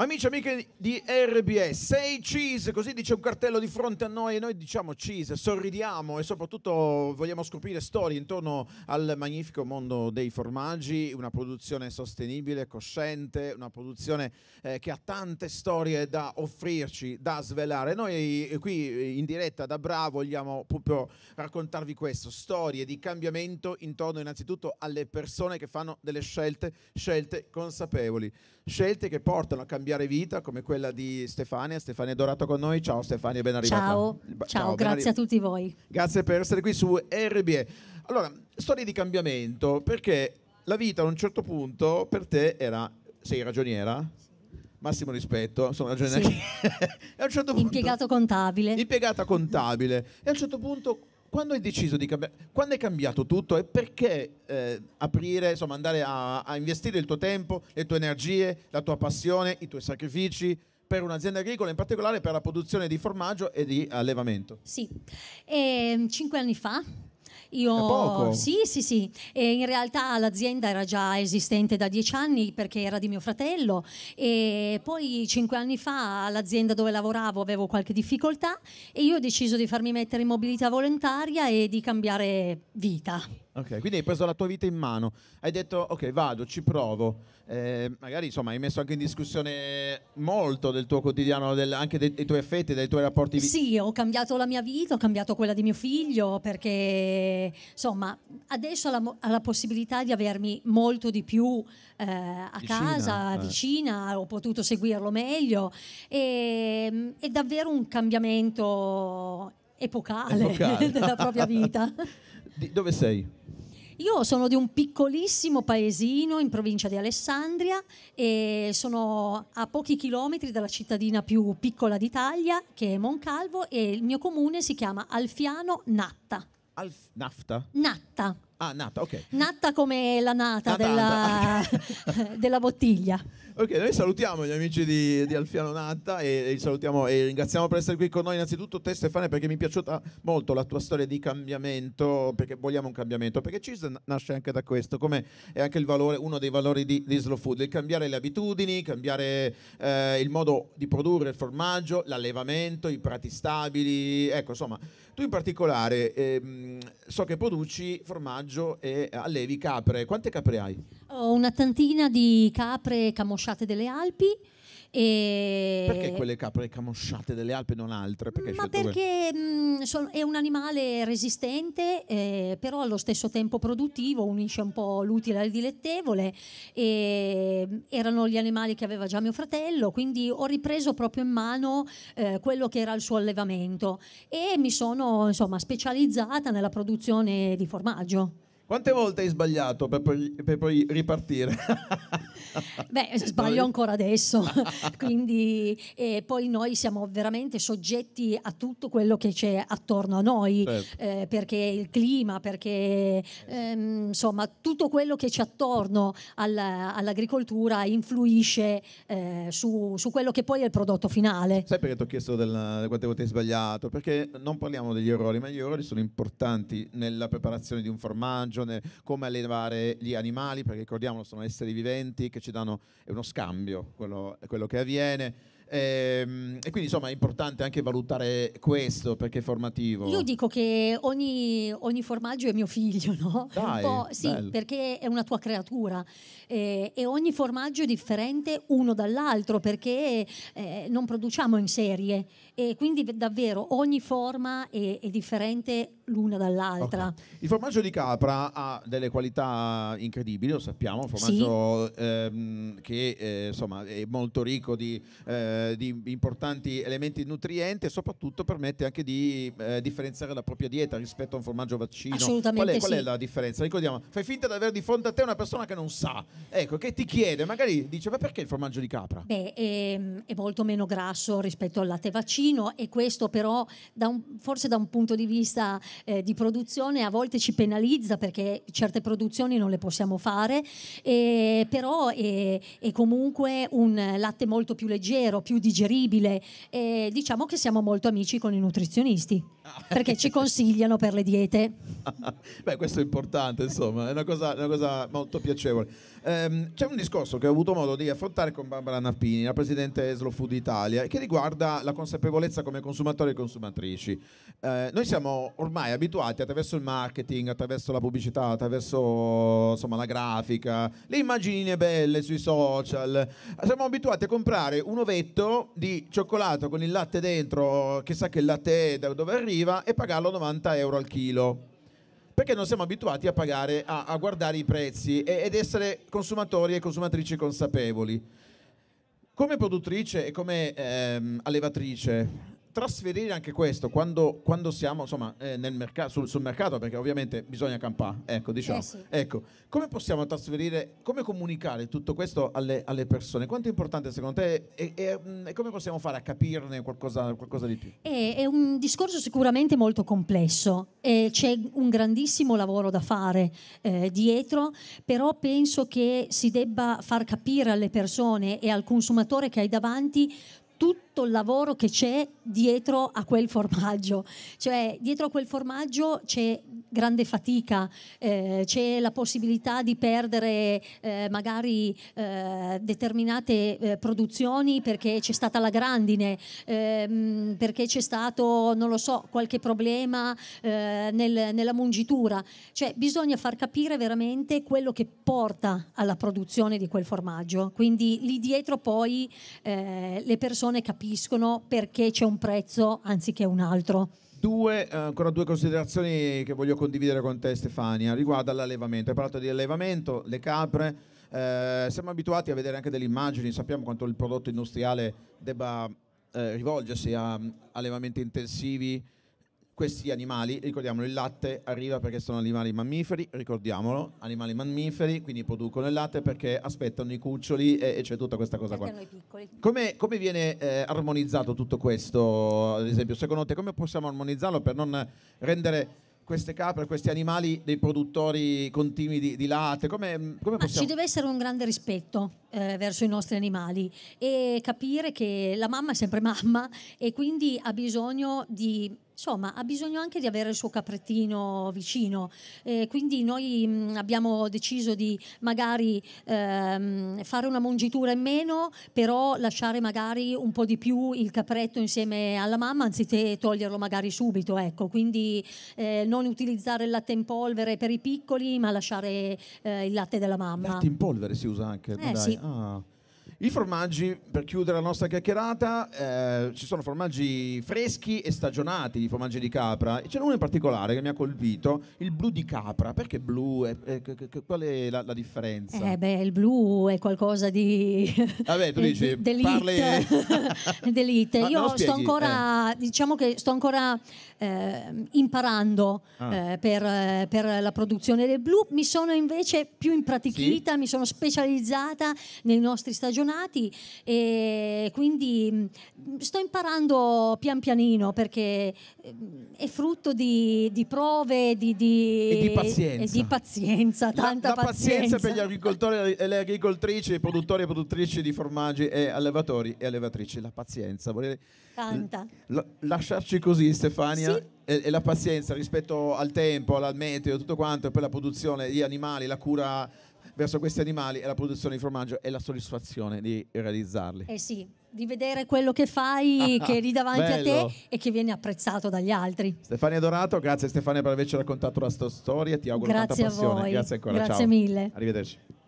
Amici e amiche di RBS, sei cheese, così dice un cartello di fronte a noi e noi diciamo cheese, sorridiamo e soprattutto vogliamo scoprire storie intorno al magnifico mondo dei formaggi, una produzione sostenibile, cosciente, una produzione eh, che ha tante storie da offrirci, da svelare. Noi eh, qui eh, in diretta da Bra vogliamo proprio raccontarvi questo, storie di cambiamento intorno innanzitutto alle persone che fanno delle scelte, scelte consapevoli, scelte che portano a cambiare cambiare vita come quella di Stefania. Stefania è Dorato con noi. Ciao Stefania, ben arrivata. Ciao, ciao, ciao grazie arri- a tutti voi. Grazie per essere qui su RBE. Allora, storie di cambiamento, perché la vita a un certo punto per te era... Sei ragioniera? massimo rispetto, sono ragione sì. a un certo punto, impiegato contabile. Impiegata contabile. E a un certo punto quando hai deciso di cambiare, quando è cambiato tutto e perché eh, aprire, insomma, andare a, a, investire il tuo tempo, le tue energie, la tua passione, i tuoi sacrifici per un'azienda agricola, in particolare per la produzione di formaggio e di allevamento? Sì, e, ehm, cinque anni fa io sì, sì, sì. E in realtà l'azienda era già esistente da dieci anni perché era di mio fratello e poi cinque anni fa l'azienda dove lavoravo avevo qualche difficoltà e io ho deciso di farmi mettere in mobilità volontaria e di cambiare vita. Ok, quindi hai preso la tua vita in mano, hai detto ok vado, ci provo, eh, magari insomma hai messo anche in discussione molto del tuo quotidiano, del, anche dei, dei tuoi effetti, dei tuoi rapporti. Sì, ho cambiato la mia vita, ho cambiato quella di mio figlio perché insomma adesso ha la, ha la possibilità di avermi molto di più eh, a vicina, casa, eh. vicina, ho potuto seguirlo meglio e, ehm, è davvero un cambiamento epocale, epocale. della propria vita. di, dove sei? Io sono di un piccolissimo paesino in provincia di Alessandria e sono a pochi chilometri dalla cittadina più piccola d'Italia, che è Moncalvo, e il mio comune si chiama Alfiano Natta. Alf Nafta? Natta. Ah, Natta, ok. Natta come la nata, nata della, della bottiglia. Ok, noi salutiamo gli amici di, di Alfiano Natta e, e, e, ringraziamo per essere qui con noi. Innanzitutto te Stefano perché mi è piaciuta molto la tua storia di cambiamento, perché vogliamo un cambiamento, perché CIS nasce anche da questo, come è anche valore, uno dei valori di, di, Slow Food, il cambiare le abitudini, cambiare eh, il modo di produrre il formaggio, l'allevamento, i prati stabili. Ecco, insomma, tu in particolare ehm, so che produci formaggio e allevi capre. Quante capre hai? Ho una tantina di capre camosciate delle Alpi. E... Perché quelle capre camosciate delle Alpi e non altre? Perché Ma perché mh, sono, è un animale resistente, eh, però allo stesso tempo produttivo, unisce un po' l'utile al dilettevole. E, erano gli animali che aveva già mio fratello, quindi ho ripreso proprio in mano eh, quello che era il suo allevamento e mi sono insomma, specializzata nella produzione di formaggio. Quante volte hai sbagliato per poi, per poi ripartire? Beh, sbaglio ancora adesso, quindi eh, poi noi siamo veramente soggetti a tutto quello che c'è attorno a noi, certo. eh, perché il clima, perché ehm, insomma tutto quello che c'è attorno alla, all'agricoltura influisce eh, su, su, quello che poi è il prodotto finale. Sai perché ti ho chiesto del, quante volte hai sbagliato? Perché non parliamo degli errori, ma gli errori sono importanti nella preparazione di un formaggio formaggio, come allevare gli animali, perché ricordiamo sono esseri viventi che ci danno, è uno scambio quello, quello che avviene. E, ehm, e, quindi insomma è importante anche valutare questo perché è formativo. Io dico che ogni, ogni formaggio è mio figlio, no? Dai, sì, bello. perché è una tua creatura eh, e ogni formaggio è differente uno dall'altro perché eh, non produciamo in serie e quindi davvero ogni forma è, è differente l'una dall'altra. Okay. Il formaggio di capra ha delle qualità incredibili, lo sappiamo, un formaggio sì. ehm, che eh, insomma, è molto ricco di, eh, di, importanti elementi nutrienti e soprattutto permette anche di eh, differenziare la propria dieta rispetto a un formaggio vaccino. Assolutamente qual è, qual è la differenza? Ricordiamo, fai finta di avere di fronte a te una persona che non sa, ecco, che ti chiede, magari dice ma perché il formaggio di capra? Beh, è, ehm, è molto meno grasso rispetto al latte vaccino e questo però da un, forse da un punto di vista eh, di produzione a volte ci penalizza perché certe produzioni non le possiamo fare, eh, però è, è, comunque un latte molto più leggero, più digeribile e diciamo che siamo molto amici con i nutrizionisti ah. perché ci consigliano per le diete. Beh, questo è importante, insomma, è una cosa, una cosa molto piacevole ehm, c'è un discorso che ho avuto modo di affrontare con Barbara Nappini, la presidente Slow Food Italia, che riguarda la consapevolezza come consumatori e consumatrici. Eh, noi siamo ormai abituati attraverso il marketing, attraverso la pubblicità, attraverso insomma, la grafica, le immagini belle sui social, siamo abituati a comprare un ovetto di cioccolato con il latte dentro, chissà che latte è, da dove arriva, e pagarlo 90 euro al chilo perché non siamo abituati a pagare, a, a guardare i prezzi e, ed essere consumatori e consumatrici consapevoli. Come produttrice e come ehm, allevatrice, trasferire anche questo quando, quando siamo insomma, eh, merc- sul, sul, mercato, perché ovviamente bisogna campare, ecco, diciamo. Eh sì. ecco, come possiamo trasferire, come comunicare tutto questo alle, alle persone? Quanto è importante secondo te e, e, mm, e, come possiamo fare a capirne qualcosa, qualcosa di più? È, eh, è, un discorso sicuramente molto complesso, eh, c'è un grandissimo lavoro da fare eh, dietro, però penso che si debba far capire alle persone e al consumatore che hai davanti tutto tutto il lavoro che c'è dietro a quel formaggio. Cioè, dietro a quel formaggio c'è grande fatica, eh, c'è la possibilità di perdere eh, magari eh, determinate eh, produzioni perché c'è stata la grandine, ehm, perché c'è stato, non lo so, qualche problema eh, nel, nella mungitura. Cioè, bisogna far capire veramente quello che porta alla produzione di quel formaggio. Quindi lì dietro poi eh, le persone capiscono patiscono perché c'è un prezzo anziché un altro. Due, eh, ancora due considerazioni che voglio condividere con te Stefania riguardo all'allevamento. Hai parlato di allevamento, le capre, eh, siamo abituati a vedere anche delle immagini, sappiamo quanto il prodotto industriale debba eh, rivolgersi a mm, allevamenti intensivi, questi animali, ricordiamolo, il latte arriva perché sono animali mammiferi, ricordiamolo, animali mammiferi, quindi producono il latte perché aspettano i cuccioli e, e c'è tutta questa cosa qua. Come, come viene eh, armonizzato tutto questo, ad esempio? Secondo te come possiamo armonizzarlo per non rendere queste capre, questi animali dei produttori continui di, di latte? Come, come possiamo... Ci deve essere un grande rispetto eh, verso i nostri animali e capire che la mamma è sempre mamma e quindi ha bisogno di insomma ha bisogno anche di avere il suo caprettino vicino eh, quindi noi mh, mm, abbiamo deciso di magari ehm, fare una mongitura in meno però lasciare magari un po' di più il capretto insieme alla mamma anziché toglierlo magari subito ecco quindi eh, non utilizzare il latte in polvere per i piccoli ma lasciare eh, il latte della mamma Il latte in polvere si usa anche eh, dai. Sì. Ah. I formaggi, per chiudere la nostra chiacchierata, eh, ci sono formaggi freschi e stagionati di formaggi di capra. e c'è uno in particolare che mi ha colpito, il blu di capra. Perché blu? È, è, è, qual è la, la, differenza? Eh beh, il blu è qualcosa di... Vabbè, tu dici, delite. Parli... delite. Io spieghi, sto ancora, eh. diciamo che sto ancora eh, imparando ah. Eh, per, per, la produzione del blu. Mi sono invece più impratichita, sì? mi sono specializzata nei nostri stagionati appassionati e quindi mm, sto imparando pian pianino perché mm, è frutto di, di prove, di, di, e di pazienza, e di pazienza tanta la, pazienza. pazienza. per gli agricoltori e le agricoltrici, i produttori e produttrici di formaggi e allevatori e allevatrici, la pazienza. Volete tanta. L- lasciarci così Stefania? Sì e, la pazienza rispetto al tempo, al meteo, tutto quanto, e poi la produzione di animali, la cura verso questi animali e la produzione di formaggio e la soddisfazione di realizzarli. Eh sì, di vedere quello che fai, che lì davanti a te e che viene apprezzato dagli altri. Stefania Dorato, grazie Stefania per averci raccontato la tua storia, ti auguro grazie tanta passione. Grazie a voi. Grazie ancora, Grazie ciao. mille. Arrivederci.